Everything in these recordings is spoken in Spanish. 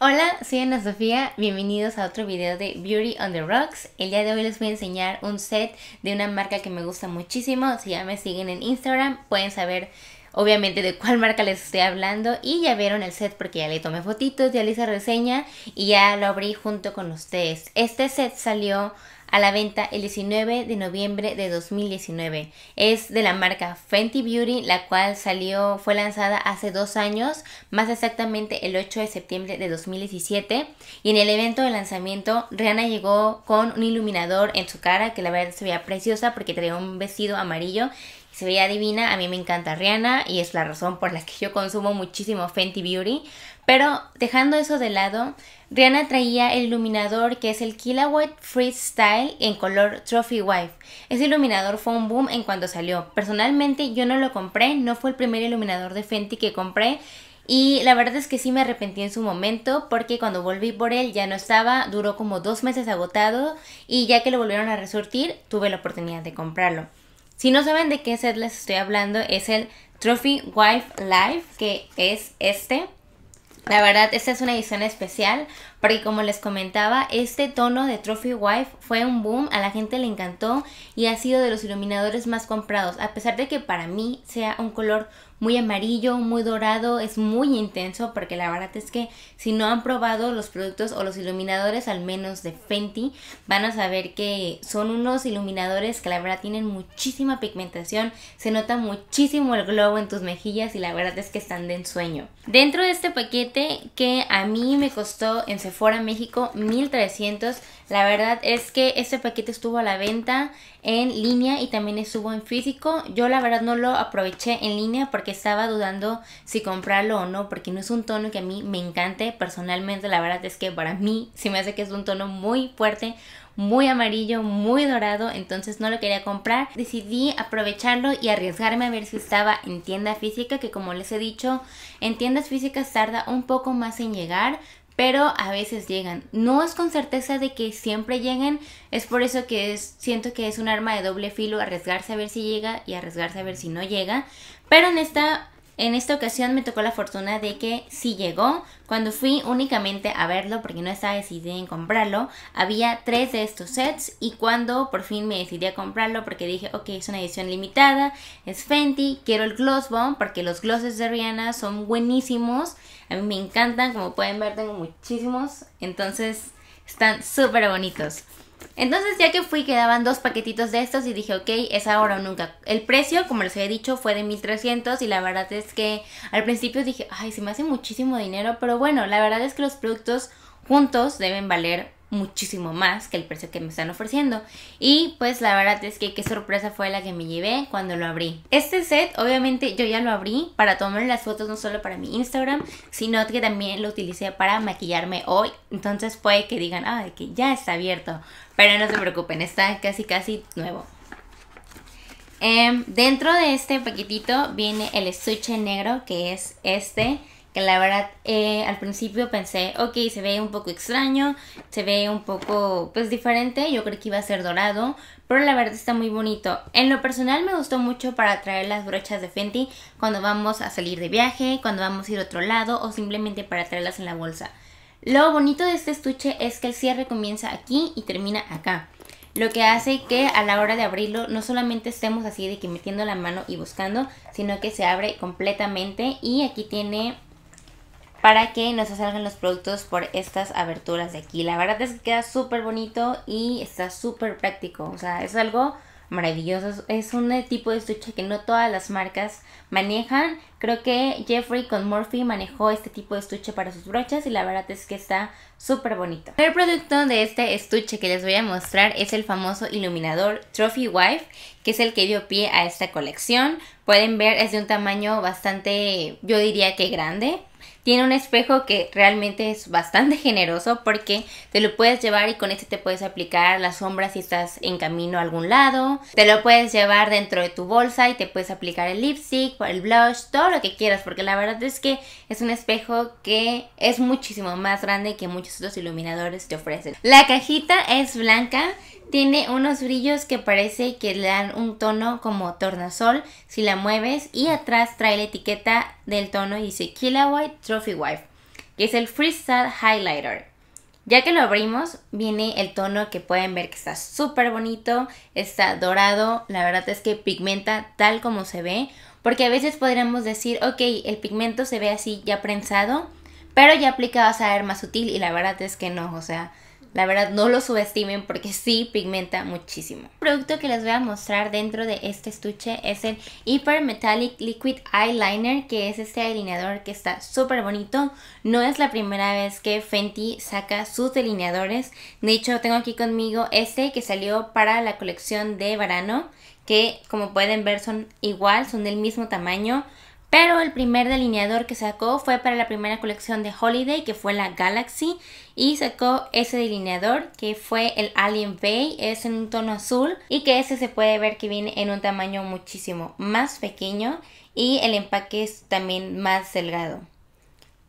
Hola, soy Ana Sofía, bienvenidos a otro video de Beauty on the Rocks. El día de hoy les voy a enseñar un set de una marca que me gusta muchísimo. Si ya me siguen en Instagram pueden saber obviamente de cuál marca les estoy hablando y ya vieron el set porque ya le tomé fotitos, ya le hice reseña y ya lo abrí junto con ustedes. Este set salió a la venta el 19 de noviembre de 2019. Es de la marca Fenty Beauty, la cual salió, fue lanzada hace dos años, más exactamente el 8 de septiembre de 2017. Y en el evento de lanzamiento, Rihanna llegó con un iluminador en su cara, que la verdad se veía preciosa porque traía un vestido amarillo se veía divina, a mí me encanta Rihanna y es la razón por la que yo consumo muchísimo Fenty Beauty, pero dejando eso de lado, Rihanna traía el iluminador que es el Kilowatt Freestyle en color Trophy Wife. Ese iluminador fue un boom en cuando salió. Personalmente yo no lo compré, no fue el primer iluminador de Fenty que compré y la verdad es que sí me arrepentí en su momento porque cuando volví por él ya no estaba, duró como dos meses agotado y ya que lo volvieron a resurtir tuve la oportunidad de comprarlo. Si no saben de qué set les estoy hablando, es el Trophy Wife Life, que es este. La verdad, esta es una edición especial porque como les comentaba, este tono de Trophy Wife fue un boom, a la gente le encantó y ha sido de los iluminadores más comprados, a pesar de que para mí sea un color muy amarillo, muy dorado, es muy intenso porque la verdad es que si no han probado los productos o los iluminadores al menos de Fenty, van a saber que son unos iluminadores que la verdad tienen muchísima pigmentación, se nota muchísimo el globo en tus mejillas y la verdad es que están de ensueño. Dentro de este paquete que a mí me costó en Sephora México 1300 la verdad es que este paquete estuvo a la venta en línea y también estuvo en físico. Yo la verdad no lo aproveché en línea porque estaba dudando si comprarlo o no, porque no es un tono que a mí me encante personalmente. La verdad es que para mí se me hace que es un tono muy fuerte, muy amarillo, muy dorado, entonces no lo quería comprar. Decidí aprovecharlo y arriesgarme a ver si estaba en tienda física, que como les he dicho, en tiendas físicas tarda un poco más en llegar pero a veces llegan. No es con certeza de que siempre lleguen, es por eso que es, siento que es un arma de doble filo arriesgarse a ver si llega y arriesgarse a ver si no llega, pero en esta en esta ocasión me tocó la fortuna de que sí llegó. Cuando fui únicamente a verlo, porque no estaba decidida en comprarlo, había tres de estos sets y cuando por fin me decidí a comprarlo, porque dije, ok, es una edición limitada, es Fenty, quiero el Gloss Bomb, porque los glosses de Rihanna son buenísimos. A mí me encantan, como pueden ver tengo muchísimos, entonces están súper bonitos. Entonces ya que fui quedaban dos paquetitos de estos y dije, ok, es ahora o nunca. El precio, como les había dicho, fue de 1300 y la verdad es que al principio dije, ay, se me hace muchísimo dinero, pero bueno, la verdad es que los productos juntos deben valer muchísimo más que el precio que me están ofreciendo y pues la verdad es que qué sorpresa fue la que me llevé cuando lo abrí este set obviamente yo ya lo abrí para tomar las fotos no solo para mi Instagram sino que también lo utilicé para maquillarme hoy entonces fue que digan ay que ya está abierto pero no se preocupen, está casi casi nuevo. Em, dentro de este paquetito viene el estuche negro, que es este. Que la verdad, eh, al principio pensé, ok, se ve un poco extraño, se ve un poco, pues, diferente. Yo creo que iba a ser dorado, pero la verdad está muy bonito. En lo personal me gustó mucho para traer las brochas de Fenty cuando vamos a salir de viaje, cuando vamos a ir a otro lado o simplemente para traerlas en la bolsa. Lo bonito de este estuche es que el cierre comienza aquí y termina acá. Lo que hace que a la hora de abrirlo no solamente estemos así de que metiendo la mano y buscando, sino que se abre completamente y aquí tiene para que nos salgan los productos por estas aberturas de aquí. La verdad es que queda súper bonito y está súper práctico. O sea, es algo maravillosos. Es un tipo de estuche que no todas las marcas manejan. Creo que Jeffrey con Murphy manejó este tipo de estuche para sus brochas y la verdad es que está súper bonito. El producto de este estuche que les voy a mostrar es el famoso iluminador Trophy Wife, que es el que dio pie a esta colección. Pueden ver, es de un tamaño bastante, yo diría que grande. Tiene un espejo que realmente es bastante generoso porque te lo puedes llevar y con este te puedes aplicar la sombra si estás en camino a algún lado. Te lo puedes llevar dentro de tu bolsa y te puedes aplicar el lipstick, el blush, todo lo que quieras porque la verdad es que es un espejo que es muchísimo más grande que muchos otros iluminadores te ofrecen. La cajita es blanca tiene unos brillos que parece que le dan un tono como tornasol si la mueves y atrás trae la etiqueta del tono y dice White Trophy Wife, que es el Freestyle Highlighter. Ya que lo abrimos, viene el tono que pueden ver que está súper bonito, está dorado, la verdad es que pigmenta tal como se ve, porque a veces podríamos decir, ok, el pigmento se ve así ya prensado, pero ya aplicado a ver más sutil y la verdad es que no, o sea, la verdad no lo subestimen porque sí pigmenta muchísimo. El producto que les voy a mostrar dentro de este estuche es el Hyper Metallic Liquid Eyeliner que es este delineador que está súper bonito. No es la primera vez que Fenty saca sus delineadores. De hecho tengo aquí conmigo este que salió para la colección de verano que como pueden ver son igual, son del mismo tamaño. Pero el primer delineador que sacó fue para la primera colección de Holiday, que fue la Galaxy, y sacó ese delineador que fue el Alien Bay, es en un tono azul y que ese se puede ver que viene en un tamaño muchísimo más pequeño y el empaque es también más delgado.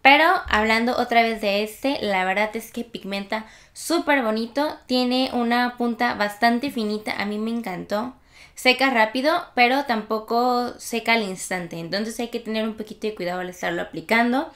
Pero hablando otra vez de este, la verdad es que pigmenta súper bonito, tiene una punta bastante finita, a mí me encantó seca rápido, pero tampoco seca al instante. Entonces hay que tener un poquito de cuidado al estarlo aplicando.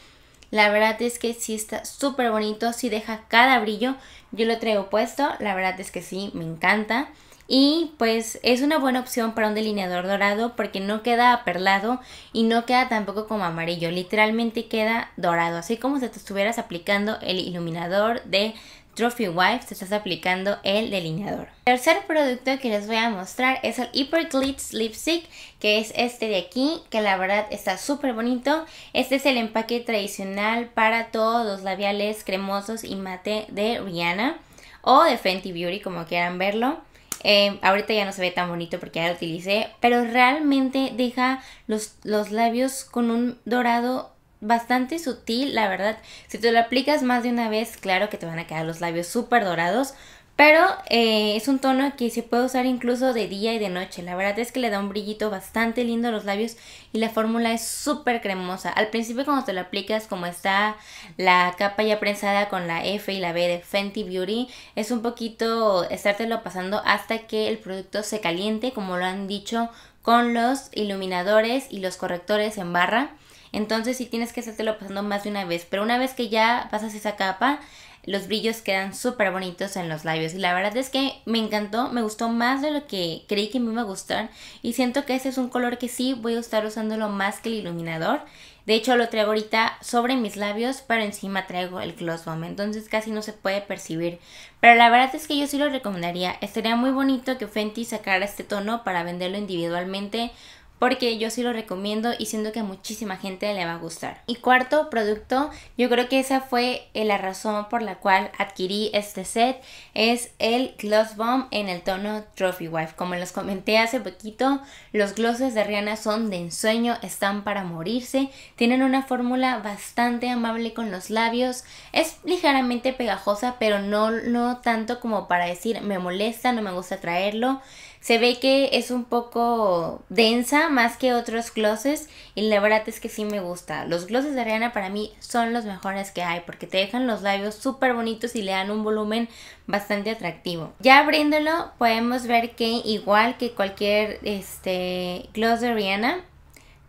La verdad es que sí está súper bonito, sí deja cada brillo. Yo lo traigo puesto, la verdad es que sí, me encanta. Y pues es una buena opción para un delineador dorado porque no queda aperlado y no queda tampoco como amarillo, literalmente queda dorado, así como si te estuvieras aplicando el iluminador de Trophy Wife te estás aplicando el delineador. tercer producto que les voy a mostrar es el Hyper Lipstick, que es este de aquí, que la verdad está súper bonito. Este es el empaque tradicional para todos los labiales cremosos y mate de Rihanna o de Fenty Beauty, como quieran verlo. Eh, ahorita ya no se ve tan bonito porque ya lo utilicé, pero realmente deja los, los labios con un dorado bastante sutil, la verdad. Si te lo aplicas más de una vez, claro que te van a quedar los labios súper dorados. Pero eh, es un tono que se puede usar incluso de día y de noche. La verdad es que le da un brillito bastante lindo a los labios y la fórmula es súper cremosa. Al principio cuando te lo aplicas, como está la capa ya prensada con la F y la B de Fenty Beauty, es un poquito estártelo pasando hasta que el producto se caliente, como lo han dicho con los iluminadores y los correctores en barra. Entonces sí tienes que hacértelo pasando más de una vez, pero una vez que ya pasas esa capa, los brillos quedan súper bonitos en los labios. Y la verdad es que me encantó, me gustó más de lo que creí que me iba a gustar. Y siento que ese es un color que sí voy a estar usándolo más que el iluminador. De hecho, lo traigo ahorita sobre mis labios, pero encima traigo el gloss bomb, entonces casi no se puede percibir. Pero la verdad es que yo sí lo recomendaría. Estaría muy bonito que Fenty sacara este tono para venderlo individualmente porque yo sí lo recomiendo y siento que a muchísima gente le va a gustar. Y cuarto producto, yo creo que esa fue eh, la razón por la cual adquirí este set, es el Gloss Bomb en el tono Trophy Wife. Como les comenté hace poquito, los glosses de Rihanna son de ensueño, están para morirse, tienen una fórmula bastante amable con los labios, es ligeramente pegajosa, pero no, no tanto como para decir me molesta, no me gusta traerlo. Se ve que es un poco densa más que otros glosses y la verdad es que sí me gusta. Los glosses de Rihanna para mí son los mejores que hay porque te dejan los labios súper bonitos y le dan un volumen bastante atractivo. Ya abriéndolo podemos ver que igual que cualquier este, gloss de Rihanna,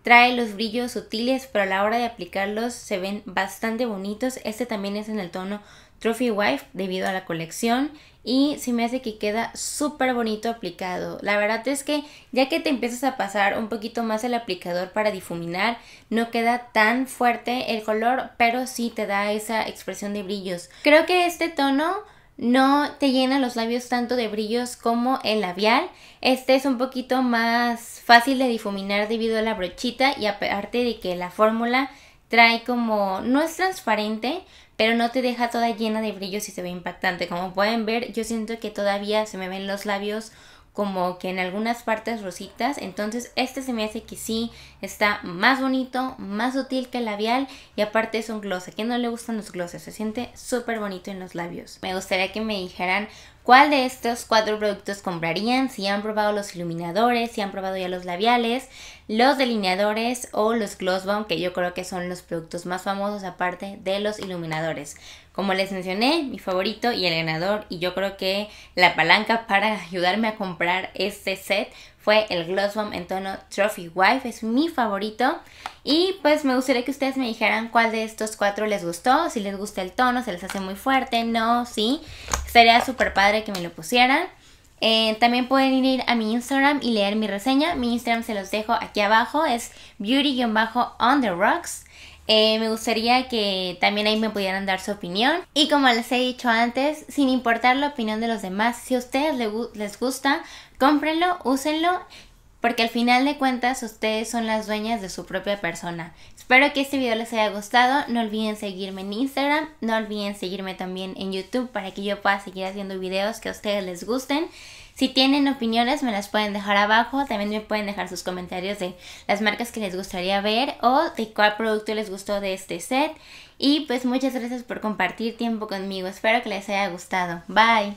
Trae los brillos sutiles, pero a la hora de aplicarlos se ven bastante bonitos. Este también es en el tono Trophy Wife debido a la colección y si me hace que queda súper bonito aplicado. La verdad es que ya que te empiezas a pasar un poquito más el aplicador para difuminar, no queda tan fuerte el color, pero sí te da esa expresión de brillos. Creo que este tono no te llena los labios tanto de brillos como el labial. Este es un poquito más fácil de difuminar debido a la brochita y aparte de que la fórmula trae como, no es transparente, pero no te deja toda llena de brillos y se ve impactante. Como pueden ver, yo siento que todavía se me ven los labios como que en algunas partes rositas. Entonces este se me hace que sí está más bonito, más sutil que el labial y aparte es un gloss. ¿A quién no le gustan los glosses? Se siente súper bonito en los labios. Me gustaría que me dijeran cuál de estos cuatro productos comprarían, si han probado los iluminadores, si han probado ya los labiales, los delineadores o los gloss bomb que yo creo que son los productos más famosos aparte de los iluminadores. Como les mencioné, mi favorito y el ganador, y yo creo que la palanca para ayudarme a comprar este set fue el Gloss Bomb en tono Trophy Wife, es mi favorito. Y pues me gustaría que ustedes me dijeran cuál de estos cuatro les gustó, si les gusta el tono, se les hace muy fuerte, no, sí. Sería súper padre que me lo pusieran. Eh, también pueden ir a mi Instagram y leer mi reseña. Mi Instagram se los dejo aquí abajo, es beauty-on the rocks. Eh, me gustaría que también ahí me pudieran dar su opinión. Y como les he dicho antes, sin importar la opinión de los demás, si a ustedes les gusta, cómprenlo, úsenlo, porque al final de cuentas ustedes son las dueñas de su propia persona. Espero que este video les haya gustado, no olviden seguirme en Instagram, no olviden seguirme también en YouTube para que yo pueda seguir haciendo videos que a ustedes les gusten. Si tienen opiniones me las pueden dejar abajo, también me pueden dejar sus comentarios de las marcas que les gustaría ver o de cuál producto les gustó de este set. Y pues muchas gracias por compartir tiempo conmigo, espero que les haya gustado. Bye.